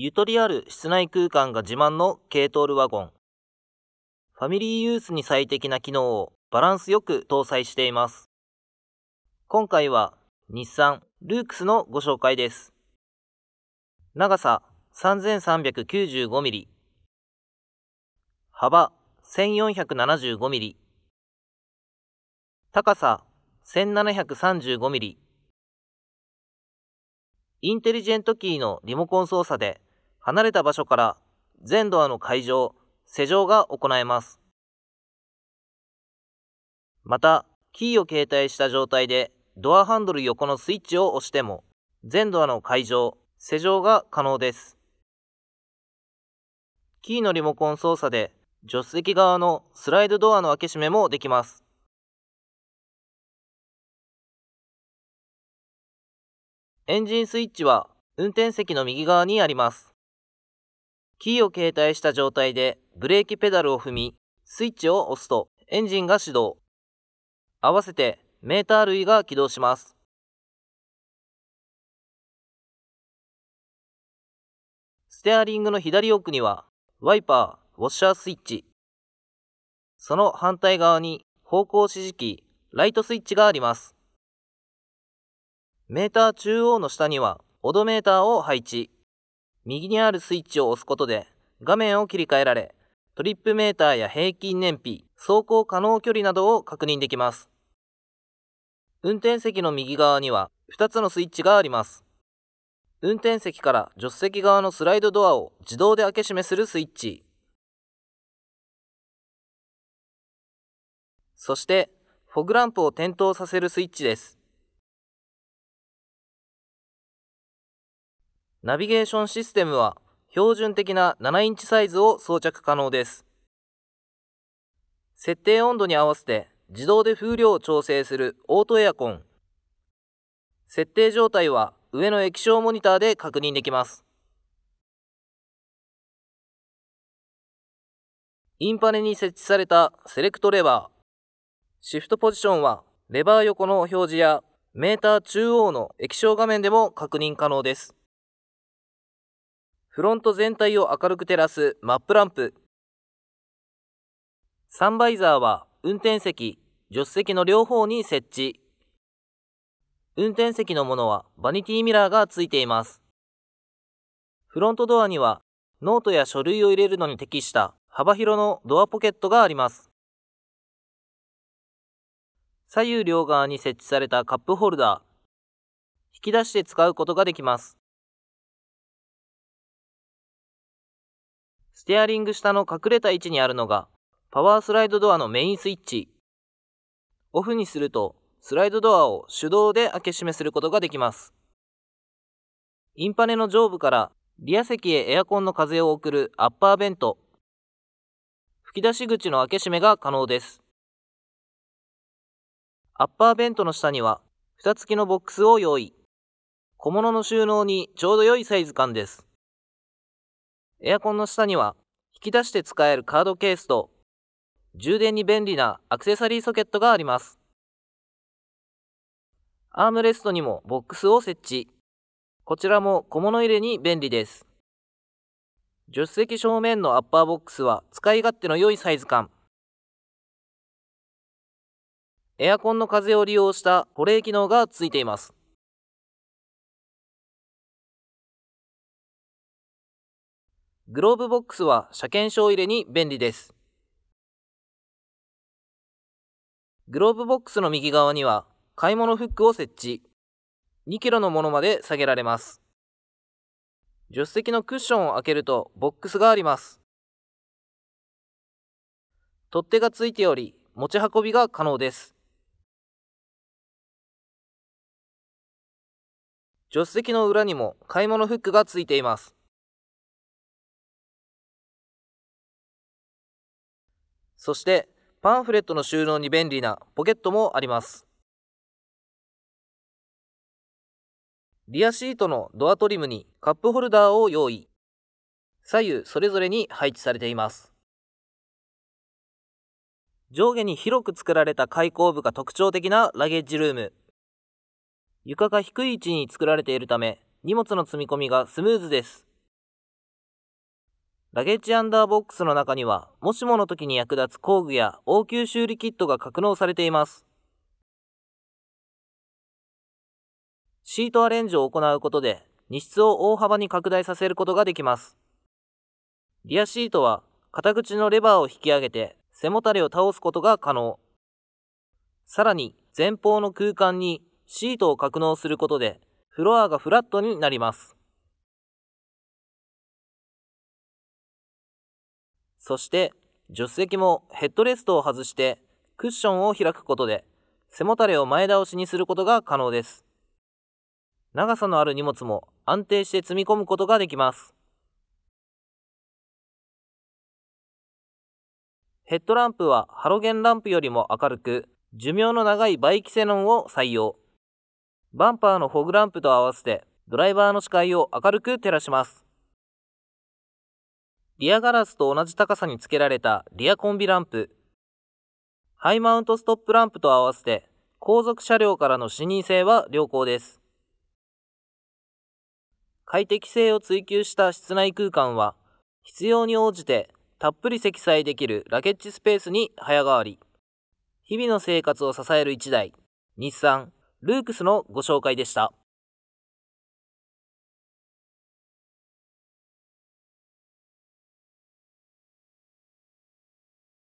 ゆとりある室内空間が自慢の軽トールワゴン。ファミリーユースに最適な機能をバランスよく搭載しています。今回は日産ルークスのご紹介です。長さ 3395mm。幅 1475mm。高さ 1735mm。インテリジェントキーのリモコン操作で離れた場所から全ドアの解錠、施錠が行えます。また、キーを携帯した状態でドアハンドル横のスイッチを押しても、全ドアの解錠、施錠が可能です。キーのリモコン操作で助手席側のスライドドアの開け閉めもできます。エンジンスイッチは運転席の右側にあります。キーを携帯した状態でブレーキペダルを踏み、スイッチを押すとエンジンが始動。合わせてメーター類が起動します。ステアリングの左奥にはワイパー、ウォッシャースイッチ。その反対側に方向指示器、ライトスイッチがあります。メーター中央の下にはオドメーターを配置。右にあるスイッチを押すことで画面を切り替えられ、トリップメーターや平均燃費、走行可能距離などを確認できます。運転席の右側には2つのスイッチがあります。運転席から助手席側のスライドドアを自動で開け閉めするスイッチ。そして、フォグランプを点灯させるスイッチです。ナビゲーションシステムは標準的な7インチサイズを装着可能です。設定温度に合わせて自動で風量を調整するオートエアコン。設定状態は上の液晶モニターで確認できます。インパネに設置されたセレクトレバー。シフトポジションはレバー横の表示やメーター中央の液晶画面でも確認可能です。フロント全体を明るく照らすマップランプ。サンバイザーは運転席、助手席の両方に設置。運転席のものはバニティミラーがついています。フロントドアにはノートや書類を入れるのに適した幅広のドアポケットがあります。左右両側に設置されたカップホルダー。引き出して使うことができます。テアリング下の隠れた位置にあるのが、パワースライドドアのメインスイッチ。オフにすると、スライドドアを手動で開け閉めすることができます。インパネの上部からリア席へエアコンの風を送るアッパーベント。吹き出し口の開け閉めが可能です。アッパーベントの下には、蓋付きのボックスを用意。小物の収納にちょうど良いサイズ感です。エアコンの下には引き出して使えるカードケースと充電に便利なアクセサリーソケットがあります。アームレストにもボックスを設置。こちらも小物入れに便利です。助手席正面のアッパーボックスは使い勝手の良いサイズ感。エアコンの風を利用した保冷機能がついています。グローブボックスは車検証入れに便利です。グローブボックスの右側には買い物フックを設置。2キロのものまで下げられます。助手席のクッションを開けるとボックスがあります。取っ手がついており、持ち運びが可能です。助手席の裏にも買い物フックがついています。そしてパンフレットの収納に便利なポケットもあります。リアシートのドアトリムにカップホルダーを用意。左右それぞれに配置されています。上下に広く作られた開口部が特徴的なラゲッジルーム。床が低い位置に作られているため、荷物の積み込みがスムーズです。ラゲッジアンダーボックスの中には、もしもの時に役立つ工具や応急修理キットが格納されています。シートアレンジを行うことで、荷室を大幅に拡大させることができます。リアシートは、肩口のレバーを引き上げて、背もたれを倒すことが可能。さらに、前方の空間にシートを格納することで、フロアがフラットになります。そして助手席もヘッドレストを外してクッションを開くことで背もたれを前倒しにすることが可能です。長さのある荷物も安定して積み込むことができます。ヘッドランプはハロゲンランプよりも明るく、寿命の長いバイキセノンを採用。バンパーのフォグランプと合わせて、ドライバーの視界を明るく照らします。リアガラスと同じ高さにつけられたリアコンビランプ、ハイマウントストップランプと合わせて、後続車両からの視認性は良好です。快適性を追求した室内空間は、必要に応じてたっぷり積載できるラケッジスペースに早変わり、日々の生活を支える一台、日産、ルークスのご紹介でした。